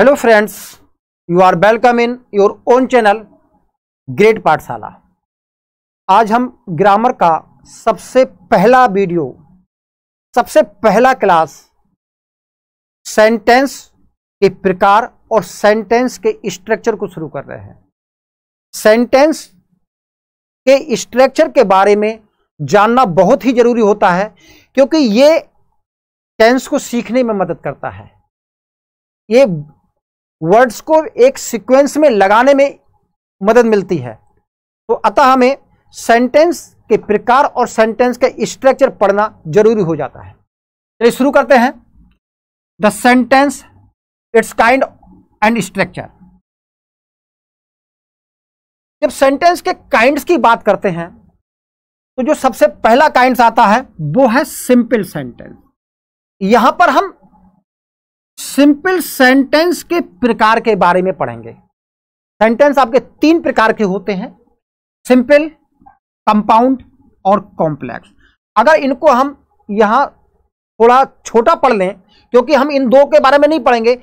hello friends you are welcome in your own channel great Pathshala आज हम grammar का सबसे पहला वीडियो सबसे पहला क्लास सेंटेंस के प्रकार और सेंटेंस के स्ट्रक्चर को शुरू कर रहे हैं सेंटेंस के स्ट्रक्चर के बारे में जानना बहुत ही ज़रूरी होता है क्योंकि ये टेंस को सीखने में मदद करता है ये वर्ड्स को एक सीक्वेंस में लगाने में मदद मिलती है तो अतः हमें सेंटेंस के प्रकार और सेंटेंस का स्ट्रक्चर पढ़ना जरूरी हो जाता है चलिए शुरू करते हैं the sentence its kind and structure जब सेंटेंस के काइंड्स की बात करते हैं तो जो सबसे पहला काइंड्स आता है वो है सिंपल सेंटेंस यहां पर हम सिंपल सेंटेंस के प्रकार के बारे में पढ़ेंगे सेंटेंस आपके तीन प्रकार के होते हैं सिंपल कंपाउंड और कॉम्प्लेक्स अगर इनको हम यहां थोड़ा छोटा पढ़ लें क्योंकि हम इन दो के बारे में नहीं पढ़ेंगे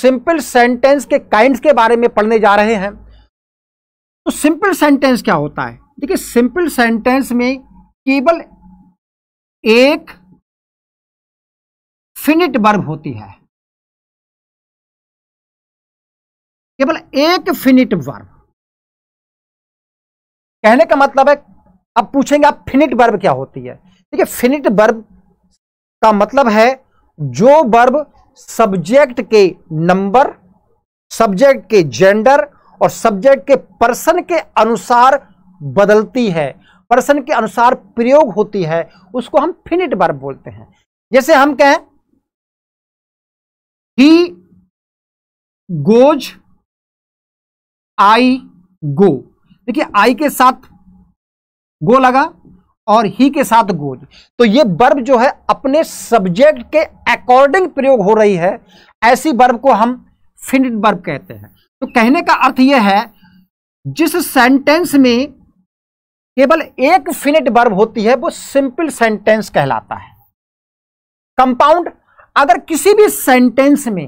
सिंपल सेंटेंस के काइंड के बारे में पढ़ने जा रहे हैं तो सिंपल सेंटेंस क्या होता है देखिए सिंपल सेंटेंस में केवल एक फिनिट वर्ब होती है केवल एक फिनिट वर्ब कहने का मतलब है अब पूछेंगे आप फिनिट वर्ब क्या होती है देखिए फिनिट वर्ब का मतलब है जो वर्ब सब्जेक्ट के नंबर सब्जेक्ट के जेंडर और सब्जेक्ट के पर्सन के अनुसार बदलती है पर्सन के अनुसार प्रयोग होती है उसको हम फिनिट वर्ब बोलते हैं जैसे हम कहें ही गोज आई गो देखिए आई के साथ गो लगा और ही के साथ गोज तो ये बर्ब जो है अपने सब्जेक्ट के अकॉर्डिंग प्रयोग हो रही है ऐसी बर्ब को हम फिनिट बर्ब कहते हैं तो कहने का अर्थ यह है जिस सेंटेंस में केवल एक फिनिट बर्ब होती है वो सिंपल सेंटेंस कहलाता है कंपाउंड अगर किसी भी सेंटेंस में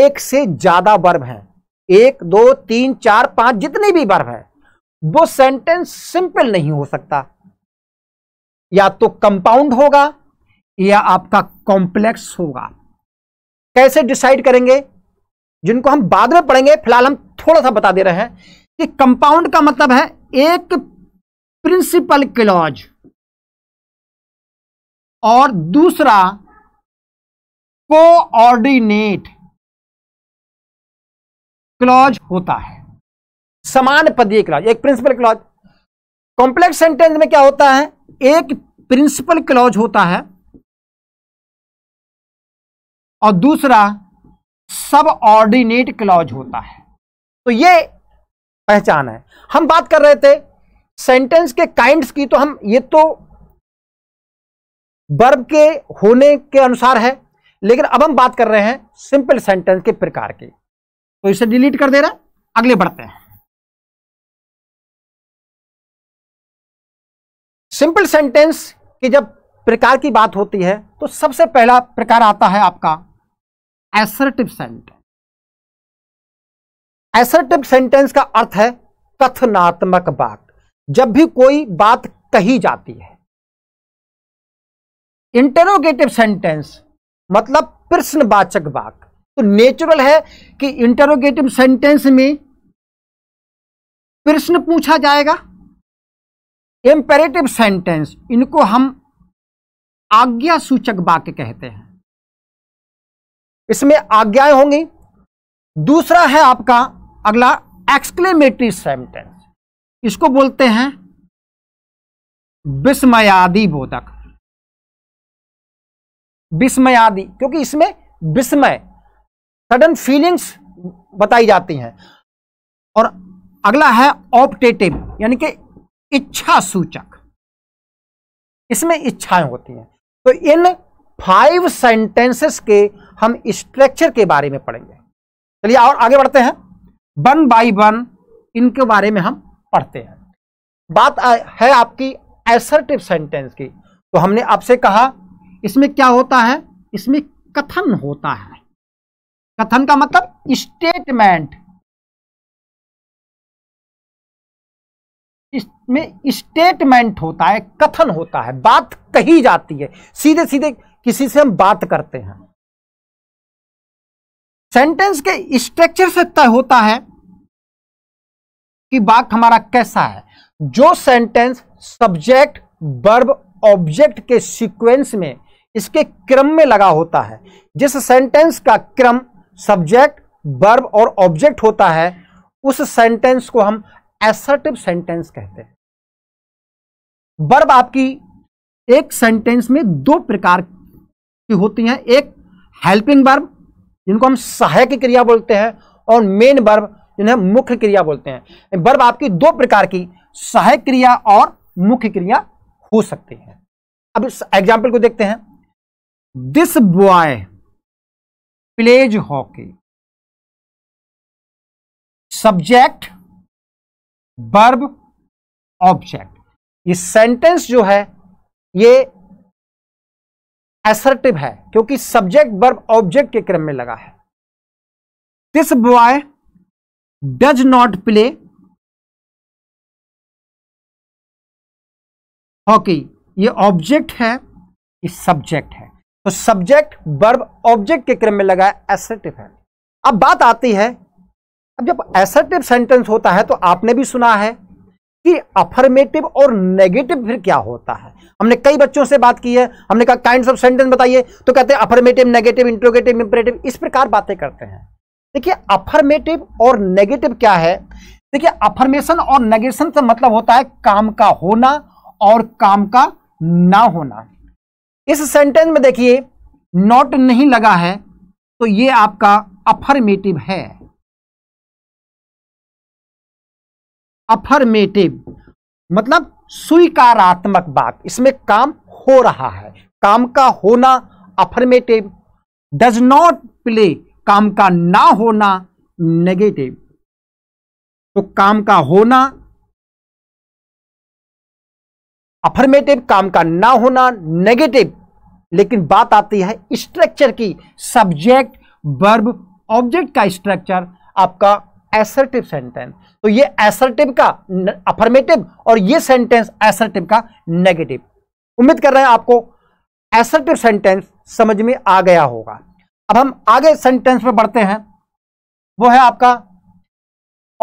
एक से ज्यादा बर्ब है एक दो तीन चार पांच जितने भी वर्ब है वो सेंटेंस सिंपल नहीं हो सकता या तो कंपाउंड होगा या आपका कॉम्प्लेक्स होगा कैसे डिसाइड करेंगे जिनको हम बाद में पढ़ेंगे फिलहाल हम थोड़ा सा बता दे रहे हैं कि कंपाउंड का मतलब है एक प्रिंसिपल क्लॉज और दूसरा कोऑर्डिनेट क्लॉज होता है समान पदीय क्लॉज एक प्रिंसिपल क्लॉज कॉम्प्लेक्स सेंटेंस में क्या होता है एक प्रिंसिपल क्लॉज होता है और दूसरा सब ऑर्डिनेट क्लॉज होता है तो ये पहचान है हम बात कर रहे थे सेंटेंस के काइंड्स की तो हम ये तो वर्ब के होने के अनुसार है लेकिन अब हम बात कर रहे हैं सिंपल सेंटेंस के प्रकार की तो इसे डिलीट कर दे रहा है अगले बढ़ते हैं सिंपल सेंटेंस की जब प्रकार की बात होती है तो सबसे पहला प्रकार आता है आपका एसर्टिव सेंटेंस एसर्टिव सेंटेंस का अर्थ है कथनात्मक बात जब भी कोई बात कही जाती है इंटरोगेटिव सेंटेंस मतलब प्रश्नवाचक वाक तो नेचुरल है कि इंटरोगेटिव सेंटेंस में प्रश्न पूछा जाएगा एम्पेरेटिव सेंटेंस इनको हम आज्ञा सूचक वाक्य कहते हैं इसमें आज्ञाएं होंगी दूसरा है आपका अगला एक्सक्लेमेटरी सेंटेंस इसको बोलते हैं विस्मयादि बोधक विस्मयादि क्योंकि इसमें विस्मय सडन फीलिंग्स बताई जाती हैं और अगला है ऑप्टेटिव यानी कि इच्छा सूचक इसमें इच्छाएं होती हैं तो इन फाइव सेंटेंसेस के हम स्ट्रक्चर के बारे में पढ़ेंगे चलिए और आगे बढ़ते हैं वन बाय वन इनके बारे में हम पढ़ते हैं बात है आपकी एसर्टिव सेंटेंस की तो हमने आपसे कहा इसमें क्या होता है इसमें कथन होता है कथन का मतलब स्टेटमेंट इसमें स्टेटमेंट होता है कथन होता है बात कही जाती है सीधे सीधे किसी से हम बात करते हैं सेंटेंस के स्ट्रक्चर से तय होता है कि बात हमारा कैसा है जो सेंटेंस सब्जेक्ट वर्ब ऑब्जेक्ट के सीक्वेंस में इसके क्रम में लगा होता है जिस सेंटेंस का क्रम सब्जेक्ट वर्ब और ऑब्जेक्ट होता है उस सेंटेंस को हम एसर्टिव सेंटेंस कहते हैं वर्ब आपकी एक सेंटेंस में दो प्रकार की होती हैं एक हेल्पिंग वर्ब जिनको हम सहायक क्रिया बोलते हैं और मेन वर्ब जिन्हें मुख्य क्रिया बोलते हैं वर्ब आपकी दो प्रकार की सहायक क्रिया और मुख्य क्रिया हो सकती है अब इस एग्जाम्पल को देखते हैं this boy plays hockey subject verb object ये सेंटेंस जो है ये एसर्टिव है क्योंकि सब्जेक्ट बर्ब ऑब्जेक्ट के क्रम में लगा है this boy does not play hockey ये ऑब्जेक्ट है ये सब्जेक्ट है तो सब्जेक्ट वर्ब ऑब्जेक्ट के क्रम में है एसर्टिव है अब बात आती है अब जब एसर्टिव सेंटेंस होता है तो आपने भी सुना है कि अफर्मेटिव और नेगेटिव फिर क्या होता है हमने कई बच्चों से बात की है हमने कहा काइंड ऑफ सेंटेंस बताइए तो कहते हैं अफर्मेटिव नेगेटिव इंट्रोगेटिव इंपरेटिव इस प्रकार बातें करते हैं देखिए अफर्मेटिव और नेगेटिव क्या है देखिए अफर्मेशन और नेगेशन से मतलब होता है काम का होना और काम का ना होना इस सेंटेंस में देखिए नॉट नहीं लगा है तो ये आपका अफर्मेटिव है अफर्मेटिव मतलब स्वीकारात्मक बात इसमें काम हो रहा है काम का होना अफर्मेटिव डज नॉट प्ले काम का ना होना नेगेटिव तो काम का होना अफर्मेटिव काम का ना होना नेगेटिव लेकिन बात आती है स्ट्रक्चर की सब्जेक्ट वर्ब ऑब्जेक्ट का स्ट्रक्चर आपका एसर्टिव सेंटेंस तो ये एसर्टिव का अफर्मेटिव और ये सेंटेंस एसर्टिव का नेगेटिव उम्मीद कर रहे हैं आपको एसर्टिव सेंटेंस समझ में आ गया होगा अब हम आगे सेंटेंस पर बढ़ते हैं वो है आपका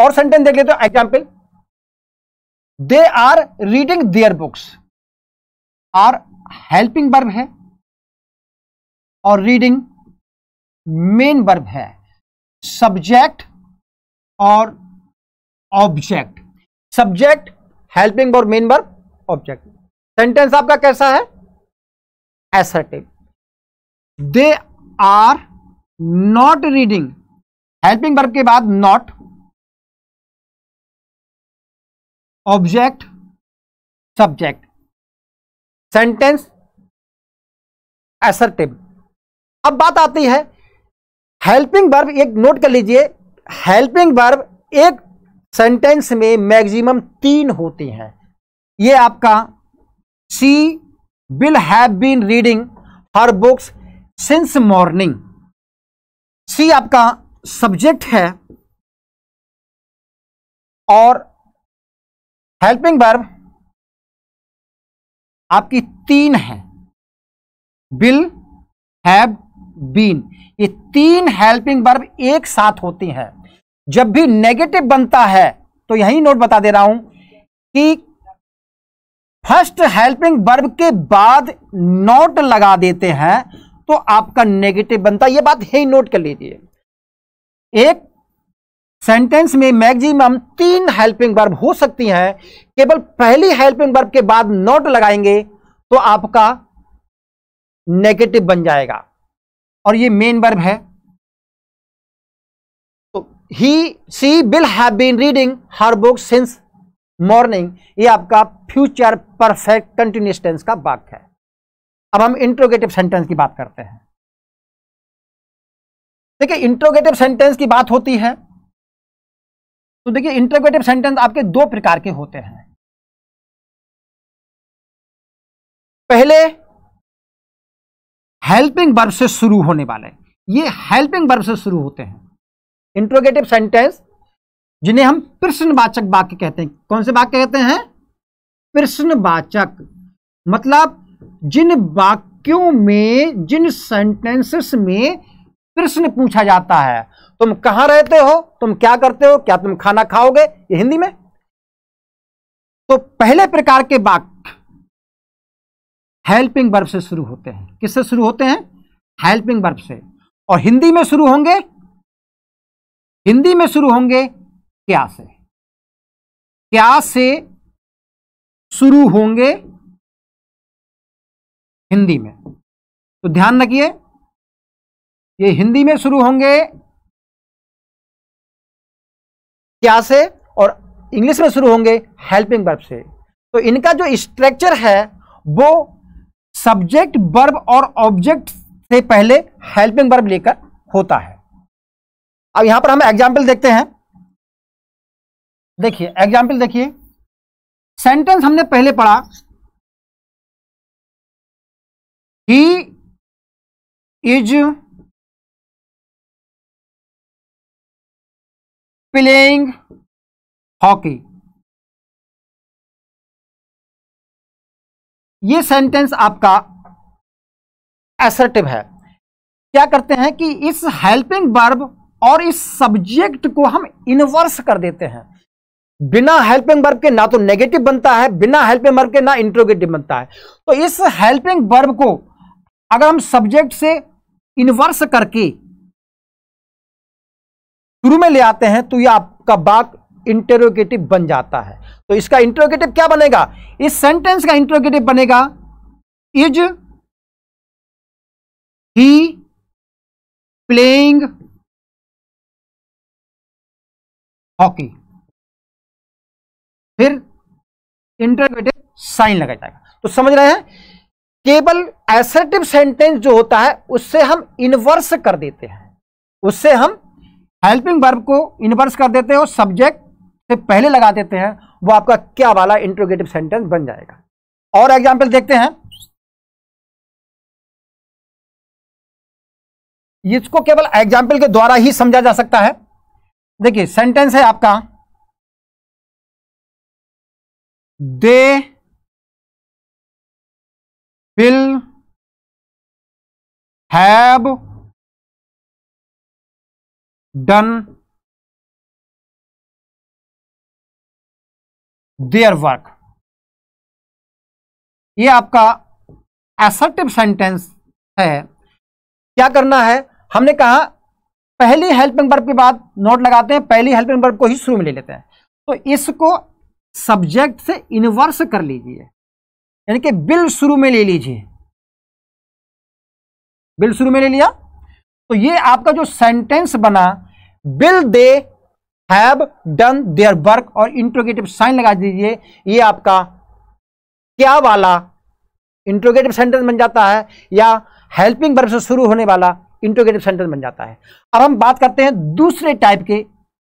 और सेंटेंस देख लेते हो example they are reading their books are helping verb है और रीडिंग मेन वर्ब है सब्जेक्ट और ऑब्जेक्ट सब्जेक्ट हेल्पिंग और मेन वर्ब ऑब्जेक्ट सेंटेंस आपका कैसा है assertive they are not reading helping verb के बाद not object subject sentence assertive अब बात आती है हेल्पिंग वर्ब एक नोट कर लीजिए हेल्पिंग वर्ब एक सेंटेंस में मैक्सिमम तीन होती हैं ये आपका she will have been reading her books since morning she आपका सब्जेक्ट है और हेल्पिंग वर्ब आपकी तीन है बिल हैव बीन ये तीन हेल्पिंग वर्ब एक साथ होती हैं जब भी नेगेटिव बनता है तो यही नोट बता दे रहा हूं कि फर्स्ट हेल्पिंग वर्ब के बाद नोट लगा देते हैं तो आपका नेगेटिव बनता है ये बात है ही नोट कर लीजिए एक सेंटेंस में मैक्सिमम तीन हेल्पिंग वर्ब हो सकती हैं केवल पहली हेल्पिंग वर्ब के बाद नॉट लगाएंगे तो आपका नेगेटिव बन जाएगा और ये मेन वर्ब है तो he she will have been reading her book since morning ये आपका फ्यूचर परफेक्ट कंटिन्यूस टेंस का वाक्य है अब हम इंट्रोगेटिव सेंटेंस की बात करते हैं देखिए इंट्रोगेटिव सेंटेंस की बात होती है तो देखिए इंटरोगेटिव सेंटेंस आपके दो प्रकार के होते हैं पहले हेल्पिंग वर्ब से शुरू होने वाले ये हेल्पिंग वर्ब से शुरू होते हैं इंट्रोगेटिव सेंटेंस जिन्हें हम प्रश्नवाचक वाक्य कहते हैं कौन से वाक्य कहते हैं प्रश्नवाचक मतलब जिन वाक्यों में जिन सेंटेंसेस में प्रश्न पूछा जाता है तुम कहां रहते हो तुम क्या करते हो क्या तुम खाना खाओगे ये हिंदी में तो पहले प्रकार के वाक्य हेल्पिंग वर्ब से शुरू होते हैं किससे शुरू होते हैं हेल्पिंग वर्ब से और हिंदी में शुरू होंगे हिंदी में शुरू होंगे क्या से क्या से शुरू होंगे हिंदी में तो ध्यान रखिए ये हिंदी में शुरू होंगे क्या से और इंग्लिश में शुरू होंगे हेल्पिंग वर्ब से तो इनका जो स्ट्रक्चर है वो सब्जेक्ट वर्ब और ऑब्जेक्ट से पहले हेल्पिंग वर्ब लेकर होता है अब यहां पर हम एग्जाम्पल देखते हैं देखिए एग्जाम्पल देखिए सेंटेंस हमने पहले पढ़ा ही इज प्लेइंग हॉकी ये सेंटेंस आपका एसर्टिव है क्या करते हैं कि इस हेल्पिंग वर्ब और इस सब्जेक्ट को हम इनवर्स कर देते हैं बिना हेल्पिंग वर्ब के ना तो नेगेटिव बनता है बिना हेल्पिंग वर्ब के ना इंट्रोगेटिव बनता है तो इस हेल्पिंग वर्ब को अगर हम सब्जेक्ट से इनवर्स करके शुरू में ले आते हैं तो ये आपका बाक इंटेरोगेटिव बन जाता है तो इसका इंटेरोगेटिव क्या बनेगा इस सेंटेंस का इंटेरोगेटिव बनेगा इज ही प्लेइंग हॉकी फिर इंटरोगेटिव साइन लगा जाएगा तो समझ रहे हैं केवल एसर्टिव सेंटेंस जो होता है उससे हम इनवर्स कर देते हैं उससे हम हेल्पिंग वर्ब को इनवर्स कर देते हो सब्जेक्ट से पहले लगा देते हैं वो आपका क्या वाला इंट्रोगेटिव सेंटेंस बन जाएगा और एग्जाम्पल देखते हैं इसको केवल एग्जाम्पल के द्वारा ही समझा जा सकता है देखिए सेंटेंस है आपका they will have done their work ये आपका एसर्टिव सेंटेंस है क्या करना है हमने कहा पहली हेल्पिंग वर्ब के बाद नोट लगाते हैं पहली हेल्पिंग वर्ब को ही शुरू में ले लेते हैं तो इसको सब्जेक्ट से इनवर्स कर लीजिए यानी कि बिल शुरू में ले लीजिए बिल शुरू में ले लिया तो ये आपका जो सेंटेंस बना will they have done their work और इंट्रोगेटिव साइन लगा दीजिए ये आपका क्या वाला इंट्रोगेटिव सेंटेंस बन जाता है या हेल्पिंग वर्ब से शुरू होने वाला इंट्रोगेटिव सेंटेंस बन जाता है अब हम बात करते हैं दूसरे टाइप के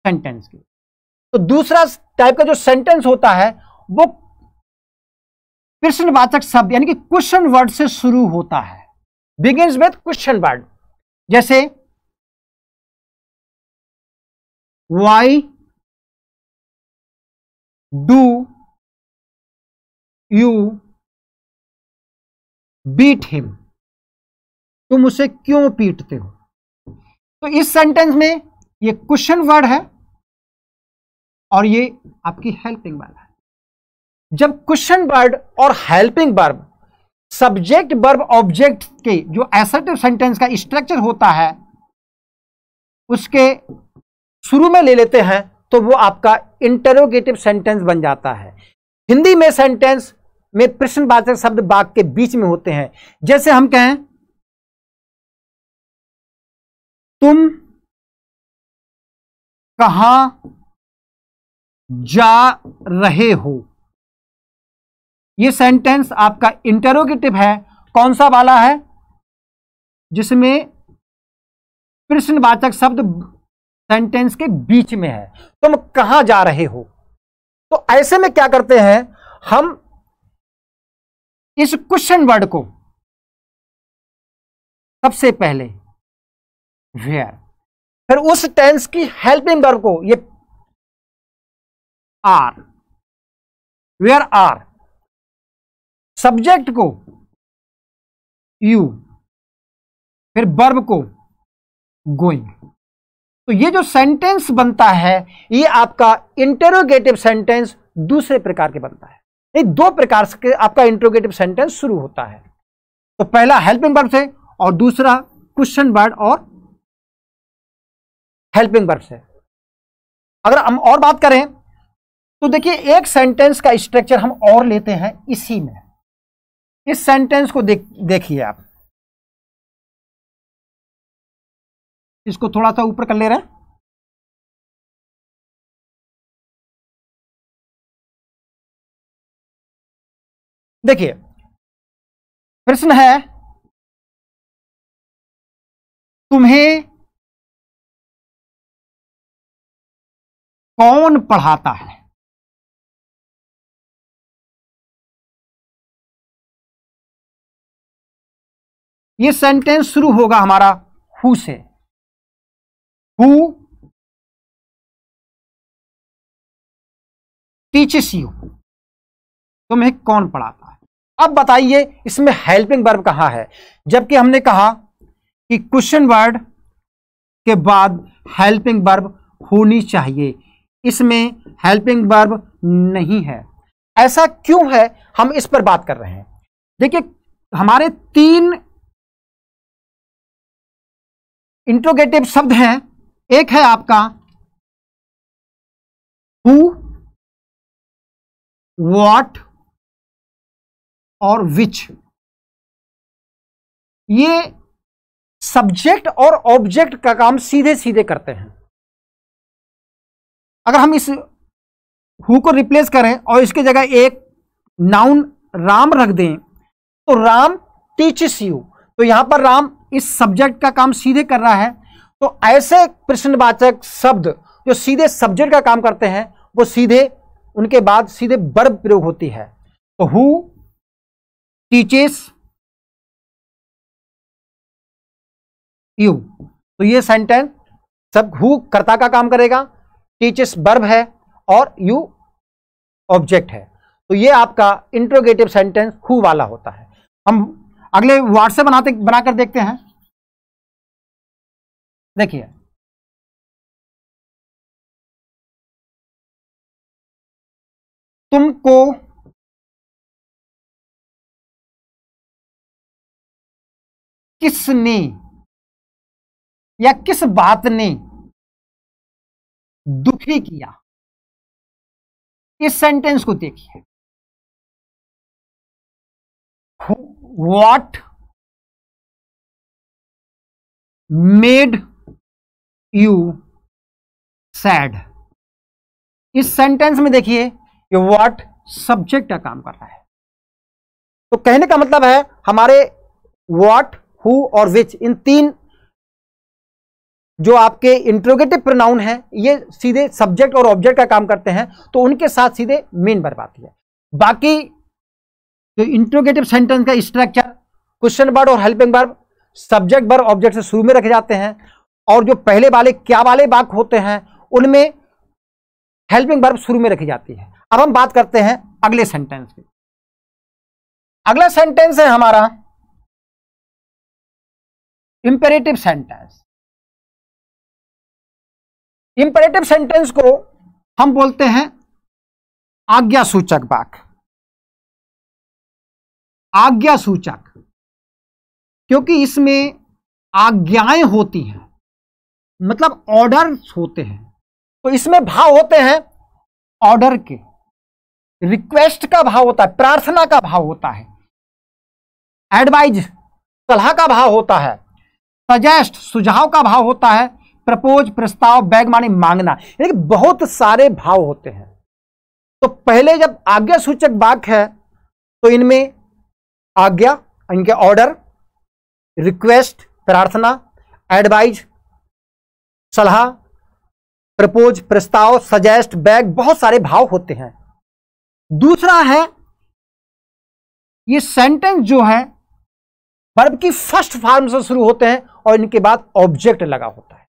सेंटेंस की तो दूसरा टाइप का जो सेंटेंस होता है वो प्रश्नवाचक शब्द यानी कि क्वेश्चन वर्ड से शुरू होता है बिगिंस विद क्वेश्चन वर्ड जैसे why do you beat him तुम उसे क्यों पीटते हो तो इस सेंटेंस में ये क्वेश्चन वर्ड है और ये आपकी हेल्पिंग वर्ब है जब क्वेश्चन वर्ड और helping verb subject verb object के जो एसर्टिव सेंटेंस का स्ट्रक्चर होता है उसके शुरू में ले लेते हैं तो वो आपका इंटरोगेटिव सेंटेंस बन जाता है हिंदी में सेंटेंस में प्रश्नवाचक शब्द बाग के बीच में होते हैं जैसे हम कहें तुम कहा जा रहे हो ये सेंटेंस आपका इंटरोगेटिव है कौन सा वाला है जिसमें प्रश्नवाचक शब्द सेंटेंस के बीच में है तुम कहां जा रहे हो तो ऐसे में क्या करते हैं हम इस क्वेश्चन वर्ड को सबसे पहले वेयर फिर उस टेंस की हेल्पिंग वर्ब को ये आर वेयर आर सब्जेक्ट को यू फिर वर्ब को गोइंग तो ये जो सेंटेंस बनता है ये आपका इंटरोगेटिव सेंटेंस दूसरे प्रकार के बनता है ये दो प्रकार के आपका इंटरोगेटिव सेंटेंस शुरू होता है तो पहला हेल्पिंग वर्ब से और दूसरा क्वेश्चन वर्ड और हेल्पिंग वर्ब से अगर हम और बात करें तो देखिए एक सेंटेंस का स्ट्रक्चर हम और लेते हैं इसी में इस सेंटेंस को देख देखिए आप इसको थोड़ा सा ऊपर कर ले रहे हैं देखिए प्रश्न है तुम्हें कौन पढ़ाता है ये सेंटेंस शुरू होगा हमारा हु से who टीचेस यू तुम्हें कौन पढ़ाता है अब बताइए इसमें हेल्पिंग वर्ब कहां है जबकि हमने कहा कि क्वेश्चन वर्ड के बाद हेल्पिंग वर्ब होनी चाहिए इसमें हेल्पिंग वर्ब नहीं है ऐसा क्यों है हम इस पर बात कर रहे हैं देखिए हमारे तीन इंट्रोगेटिव शब्द हैं एक है आपका हु वॉट और विच ये सब्जेक्ट और ऑब्जेक्ट का काम सीधे सीधे करते हैं अगर हम इस हु को रिप्लेस करें और इसके जगह एक नाउन राम रख दें तो राम टीचिस यू तो यहां पर राम इस सब्जेक्ट का काम सीधे कर रहा है तो ऐसे प्रश्नवाचक शब्द जो सीधे सब्जेक्ट का काम करते हैं वो सीधे उनके बाद सीधे बर्ब प्रयोग होती है तो हु टीचेस यू तो ये सेंटेंस सब हु कर्ता का काम करेगा टीचेस बर्ब है और यू ऑब्जेक्ट है तो ये आपका इंट्रोगेटिव सेंटेंस हु वाला होता है हम अगले से बनाते बनाकर देखते हैं देखिए तुमको किसने या किस बात ने दुखी किया इस सेंटेंस को देखिए वॉट मेड यू सैड इस सेंटेंस में देखिए वॉट व्हाट सब्जेक्ट का काम कर रहा है तो कहने का मतलब है हमारे व्हाट हु और विच इन तीन जो आपके इंट्रोगेटिव प्रोनाउन है ये सीधे सब्जेक्ट और ऑब्जेक्ट का काम करते हैं तो उनके साथ सीधे मेन वर्ब आती है बाकी जो इंट्रोगेटिव सेंटेंस का स्ट्रक्चर क्वेश्चन बर्ड और helping verb subject verb object से शुरू में रखे जाते हैं और जो पहले वाले क्या वाले वाक्य होते हैं उनमें हेल्पिंग वर्ब शुरू में रखी जाती है अब हम बात करते हैं अगले सेंटेंस की अगला सेंटेंस है हमारा इंपेरेटिव सेंटेंस इंपेरेटिव सेंटेंस को हम बोलते हैं आज्ञा सूचक वाक्य आज्ञा सूचक क्योंकि इसमें आज्ञाएं होती हैं मतलब ऑर्डर होते हैं तो इसमें भाव होते हैं ऑर्डर के रिक्वेस्ट का भाव होता है प्रार्थना का भाव होता है एडवाइज सलाह का भाव होता है सजेस्ट सुझाव का भाव होता है प्रपोज प्रस्ताव बैग माने मांगना लेकिन बहुत सारे भाव होते हैं तो पहले जब आज्ञा सूचक वाक्य है तो इनमें आज्ञा इनके ऑर्डर रिक्वेस्ट प्रार्थना एडवाइज सलाह प्रपोज प्रस्ताव सजेस्ट बैग बहुत सारे भाव होते हैं दूसरा है ये सेंटेंस जो है वर्ब की फर्स्ट फॉर्म से शुरू होते हैं और इनके बाद ऑब्जेक्ट लगा होता है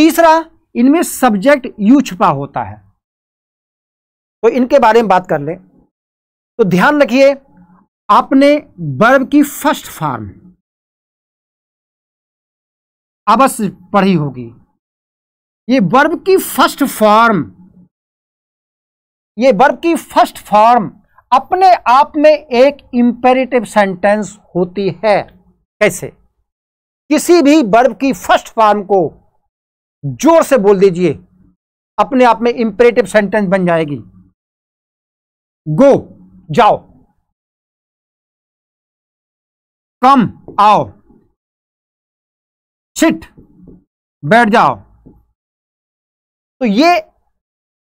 तीसरा इनमें सब्जेक्ट यू छुपा होता है तो इनके बारे में बात कर ले तो ध्यान रखिए आपने वर्ब की फर्स्ट फॉर्म अवश्य पढ़ी होगी ये वर्ब की फर्स्ट फॉर्म ये वर्ब की फर्स्ट फॉर्म अपने आप में एक इंपेरेटिव सेंटेंस होती है कैसे किसी भी वर्ब की फर्स्ट फॉर्म को जोर से बोल दीजिए अपने आप में इंपेरेटिव सेंटेंस बन जाएगी गो जाओ कम आओ छिट बैठ जाओ तो ये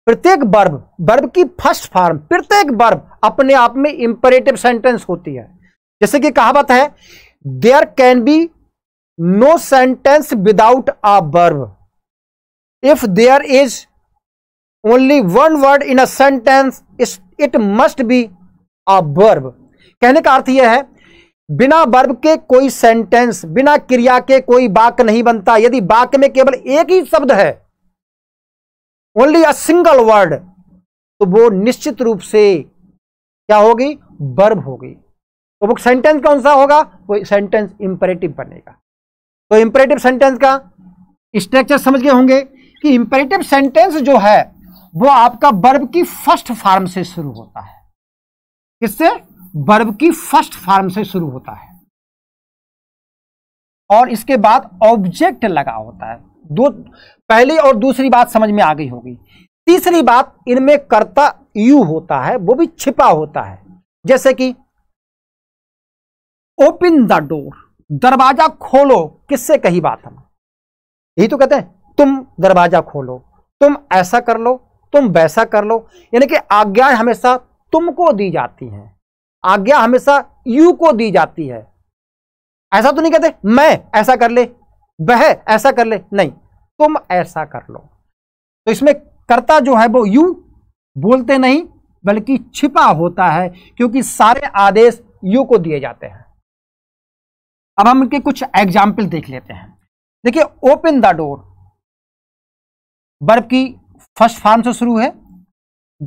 प्रत्येक वर्ब वर्ब की फर्स्ट फॉर्म प्रत्येक वर्ब अपने आप में इंपरेटिव सेंटेंस होती है जैसे कि कहावत है there can be no sentence without a verb if there is only one word in a sentence it must be a verb कहने का अर्थ यह है बिना वर्ब के कोई सेंटेंस बिना क्रिया के कोई वाक्य नहीं बनता यदि वाक्य में केवल एक ही शब्द है ओनली अ सिंगल वर्ड तो वो निश्चित रूप से क्या होगी वर्ब होगी तो वो सेंटेंस कौन सा होगा वो सेंटेंस इंपरेटिव बनेगा तो इंपरेटिव सेंटेंस का स्ट्रक्चर समझ गए होंगे कि इंपरेटिव सेंटेंस जो है वो आपका वर्ब की फर्स्ट फॉर्म से शुरू होता है किससे वर्ब की फर्स्ट फॉर्म से शुरू होता है और इसके बाद ऑब्जेक्ट लगा होता है दो पहली और दूसरी बात समझ में आ गई होगी तीसरी बात इनमें कर्ता यू होता है वो भी छिपा होता है जैसे कि ओपन द डोर दरवाजा खोलो किससे कही बात हम यही तो कहते हैं तुम दरवाजा खोलो तुम ऐसा कर लो तुम वैसा कर लो यानी कि आज्ञाएं हमेशा तुमको दी जाती हैं आज्ञा हमेशा यू को दी जाती है ऐसा तो नहीं कहते मैं ऐसा कर ले वह ऐसा कर ले नहीं तुम ऐसा कर लो तो इसमें कर्ता जो है वो यू बोलते नहीं बल्कि छिपा होता है क्योंकि सारे आदेश यू को दिए जाते हैं अब हम इनके कुछ एग्जाम्पल देख लेते हैं देखिए ओपन द डोर बर्फ की फर्स्ट फॉर्म से शुरू है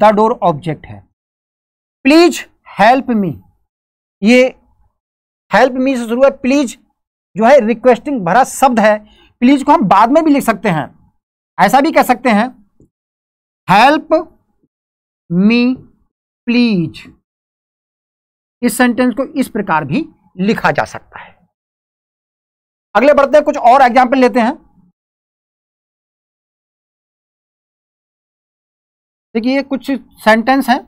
द डोर ऑब्जेक्ट है प्लीज हेल्प मी ये हेल्प मी से शुरू है प्लीज जो है रिक्वेस्टिंग भरा शब्द है प्लीज को हम बाद में भी लिख सकते हैं ऐसा भी कह सकते हैं हेल्प मी प्लीज इस सेंटेंस को इस प्रकार भी लिखा जा सकता है अगले बढ़ते हैं कुछ और एग्जाम्पल लेते हैं देखिए कुछ सेंटेंस हैं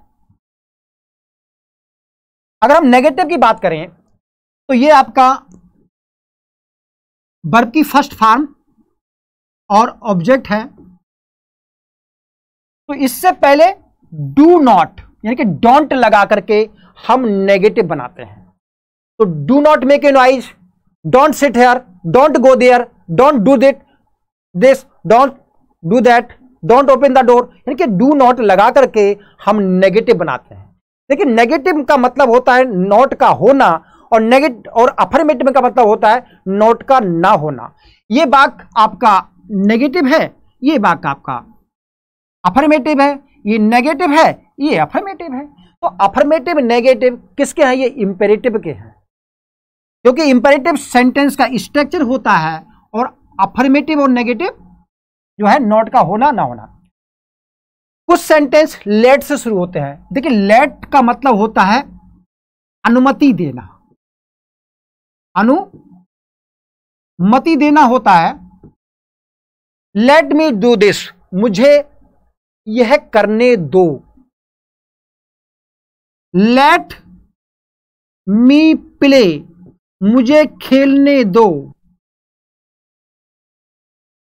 अगर हम नेगेटिव की बात करें तो ये आपका वर्ब की फर्स्ट फॉर्म और ऑब्जेक्ट है तो इससे पहले डू नॉट यानी कि डोंट लगा करके हम नेगेटिव बनाते हैं तो do not make a noise don't sit here don't go there don't do it this don't do that don't open the door यानी कि डू नॉट लगा करके हम नेगेटिव बनाते हैं देखिए नेगेटिव का मतलब होता है नॉट का होना और नेगेटिव और अफर्मेटिव का मतलब होता है नॉट का ना होना ये बाक आपका नेगेटिव है ये बाक आपका अफर्मेटिव है ये नेगेटिव है ये अफर्मेटिव है तो अफर्मेटिव नेगेटिव किसके हैं ये इंपेरेटिव के हैं क्योंकि इंपेरेटिव सेंटेंस का स्ट्रक्चर होता है और अफर्मेटिव और नेगेटिव जो है नॉट का होना ना होना कुछ सेंटेंस लेट से शुरू होते हैं देखिए लेट का मतलब होता है अनुमति देना अनुमति देना होता है लेट मी डू दिस मुझे यह करने दो लेट मी प्ले मुझे खेलने दो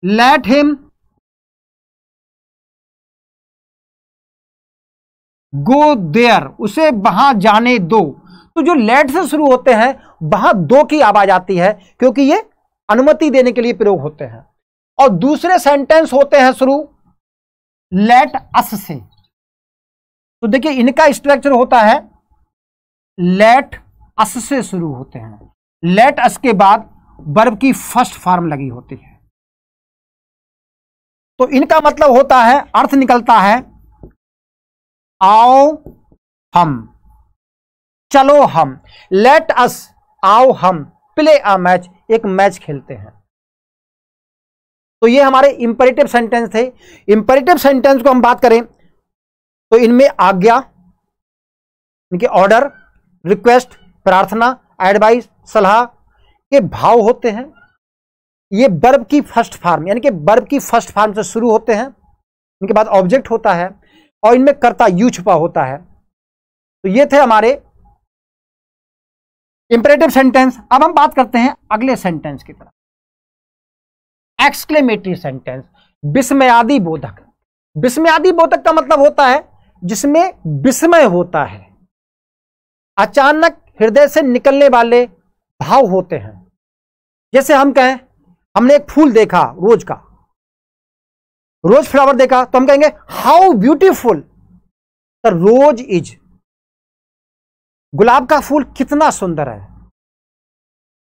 लेट हिम गो देयर उसे वहां जाने दो तो जो लेट से शुरू होते हैं वहां दो की आवाज आती है क्योंकि ये अनुमति देने के लिए प्रयोग होते हैं और दूसरे सेंटेंस होते हैं शुरू लेट अस से तो देखिए इनका स्ट्रक्चर होता है लेट अस से शुरू होते हैं लेट अस के बाद वर्ब की फर्स्ट फॉर्म लगी होती है तो इनका मतलब होता है अर्थ निकलता है आओ हम चलो हम लेट अस आओ हम प्ले अ मैच एक मैच खेलते हैं तो ये हमारे इंपरेटिव सेंटेंस थे इंपरेटिव सेंटेंस को हम बात करें तो इनमें आज्ञा इनके ऑर्डर रिक्वेस्ट प्रार्थना एडवाइस सलाह के भाव होते हैं ये बर्ब की फर्स्ट फार्म यानी कि बर्ब की फर्स्ट फार्म से शुरू होते हैं इनके बाद ऑब्जेक्ट होता है और इनमें कर्ता यू छुपा होता है तो ये थे हमारे इंपरेटिव सेंटेंस अब हम बात करते हैं अगले सेंटेंस की तरफ एक्सक्लेमेटरी सेंटेंस विस्मयादि बोधक विस्मयादि बोधक का मतलब होता है जिसमें विस्मय होता है अचानक हृदय से निकलने वाले भाव होते हैं जैसे हम कहें हमने एक फूल देखा रोज का रोज फ्लावर देखा तो हम कहेंगे how beautiful the rose is गुलाब का फूल कितना सुंदर है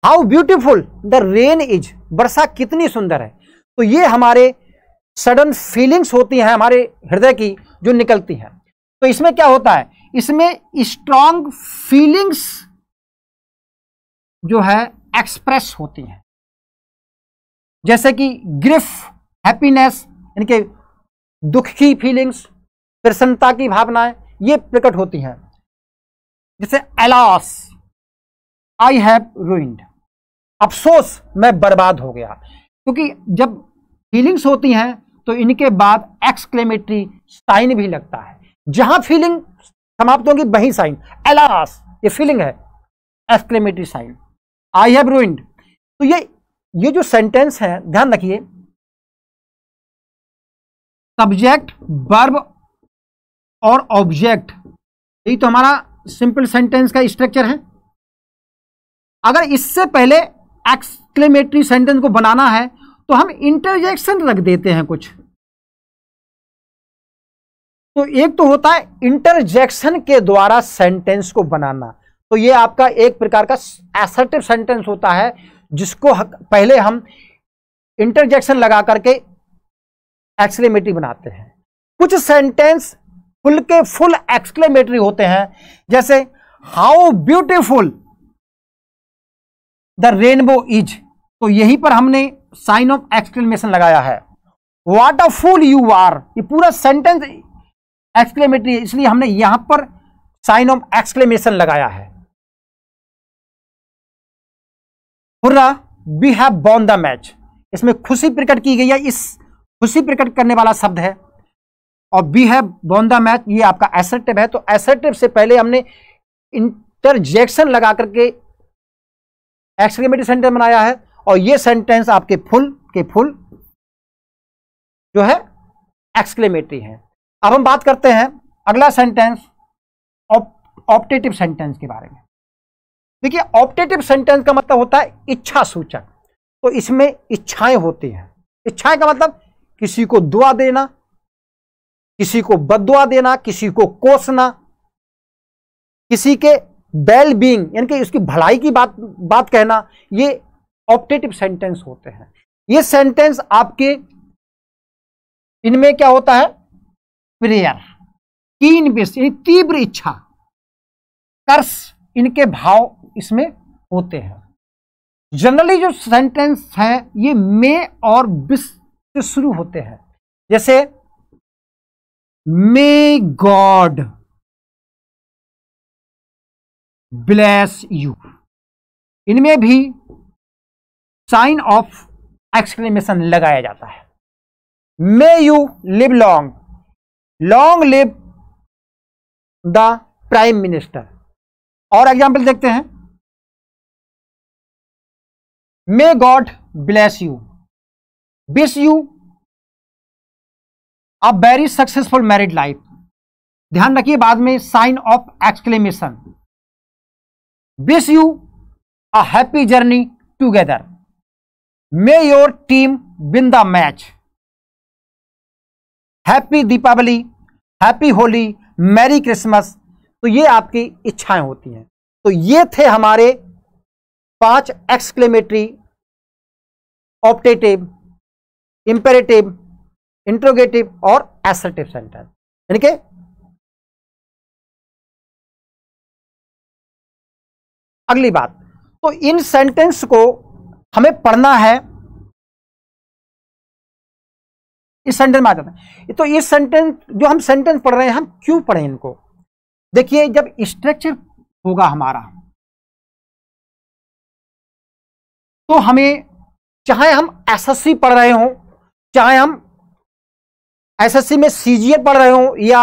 how beautiful the rain is वर्षा कितनी सुंदर है तो ये हमारे सडन फीलिंग्स होती हैं हमारे हृदय की जो निकलती हैं तो इसमें क्या होता है इसमें स्ट्रांग फीलिंग्स जो है एक्सप्रेस होती हैं जैसे कि ग्रिफ हैप्पीनेस यानी कि दुख की फीलिंग्स प्रसन्नता की भावनाएं ये प्रकट होती हैं जैसे अलास आई हैव रूइंड अफसोस मैं बर्बाद हो गया क्योंकि जब फीलिंग्स होती हैं तो इनके बाद एक्सक्लेमेटरी साइन भी लगता है जहां फीलिंग समाप्त होगी वही साइन एलास ये फीलिंग है exclamatory sign I have ruined तो ये ये जो सेंटेंस है ध्यान रखिए सब्जेक्ट वर्ब और ऑब्जेक्ट यही तो हमारा सिंपल सेंटेंस का स्ट्रक्चर है अगर इससे पहले एक्सक्लेमेटरी सेंटेंस को बनाना है तो हम इंटरजेक्शन रख देते हैं कुछ तो एक तो होता है इंटरजेक्शन के द्वारा सेंटेंस को बनाना तो ये आपका एक प्रकार का एसर्टिव सेंटेंस होता है जिसको पहले हम इंटरजेक्शन लगा करके एक्सक्लेमेटरी बनाते हैं कुछ सेंटेंस फुल के फुल एक्सक्लेमेटरी होते हैं जैसे how beautiful the rainbow is तो यहीं पर हमने साइन ऑफ एक्सक्लेमेशन लगाया है वाट अ फूल यू आर ये पूरा सेंटेंस एक्सक्लेमेटरी इसलिए हमने यहां पर साइन ऑफ एक्सक्लेमेशन लगाया है hurrah we have won the match इसमें खुशी प्रकट की गई है इस खुशी प्रकट करने वाला शब्द है और बी है बॉन द मैच ये आपका एसेटिव है तो एसेटिव से पहले हमने इंटरजेक्शन लगा करके एक्सक्लेमेटिव सेंटेंस बनाया है और ये सेंटेंस आपके फुल के फुल जो है एक्सक्लेमेटरी है अब हम बात करते हैं अगला सेंटेंस ऑप्टेटिव सेंटेंस के बारे में देखिए ऑप्टेटिव सेंटेंस का मतलब होता है इच्छा सूचक तो इसमें इच्छाएं होती हैं इच्छाएं का मतलब किसी को दुआ देना किसी को बदुआ देना किसी को कोसना किसी के वेल बींग यानी कि उसकी भलाई की बात बात कहना ये ऑप्टेटिव सेंटेंस होते हैं ये सेंटेंस आपके इनमें क्या होता है प्रेयर तीन बेस यानी तीव्र इच्छा कर्स इनके भाव इसमें होते हैं जनरली जो सेंटेंस हैं ये मे और बिस से शुरू होते हैं जैसे मे गॉड ब्लेस यू इनमें भी साइन ऑफ एक्सक्लेमेशन लगाया जाता है may you live long long live the prime minister और एग्जाम्पल देखते हैं may God bless you wish you a very successful married life ध्यान रखिए बाद में sign of exclamation wish you a happy journey together may your team win the match happy Deepawali happy Holi merry Christmas तो ये आपकी इच्छाएं होती हैं तो ये थे हमारे पांच एक्सक्लेमेटरी ऑप्टेटिव इंपेरेटिव इंट्रोगेटिव और एसर्टिव सेंटेंस यानी कि अगली बात तो इन सेंटेंस को हमें पढ़ना है इस सेंटेंस में आ जाता है तो इस सेंटेंस जो हम सेंटेंस पढ़ रहे हैं हम क्यों पढ़े इनको देखिए जब स्ट्रक्चर होगा हमारा तो हमें चाहे हम एसएससी पढ़ रहे हों चाहे हम एसएससी में सीजीएल पढ़ रहे हो या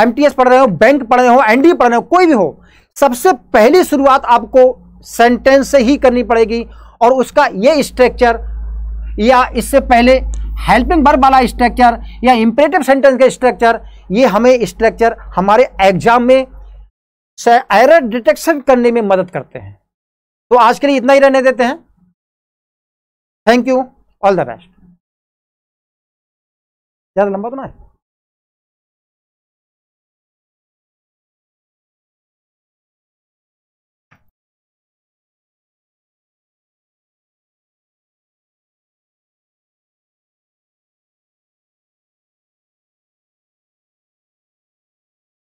एमटीएस पढ़ रहे हो बैंक पढ़ रहे हो एनडीए पढ़ रहे हो कोई भी हो सबसे पहली शुरुआत आपको सेंटेंस से ही करनी पड़ेगी और उसका ये स्ट्रक्चर या इससे पहले हेल्पिंग वर्ब वाला स्ट्रक्चर या इंपरेटिव सेंटेंस का स्ट्रक्चर ये हमें स्ट्रक्चर हमारे एग्जाम में एरर डिटेक्शन करने में मदद करते हैं तो आज के लिए इतना ही रहने देते हैं thank you all the best ज़्यादा लंबा तो ना है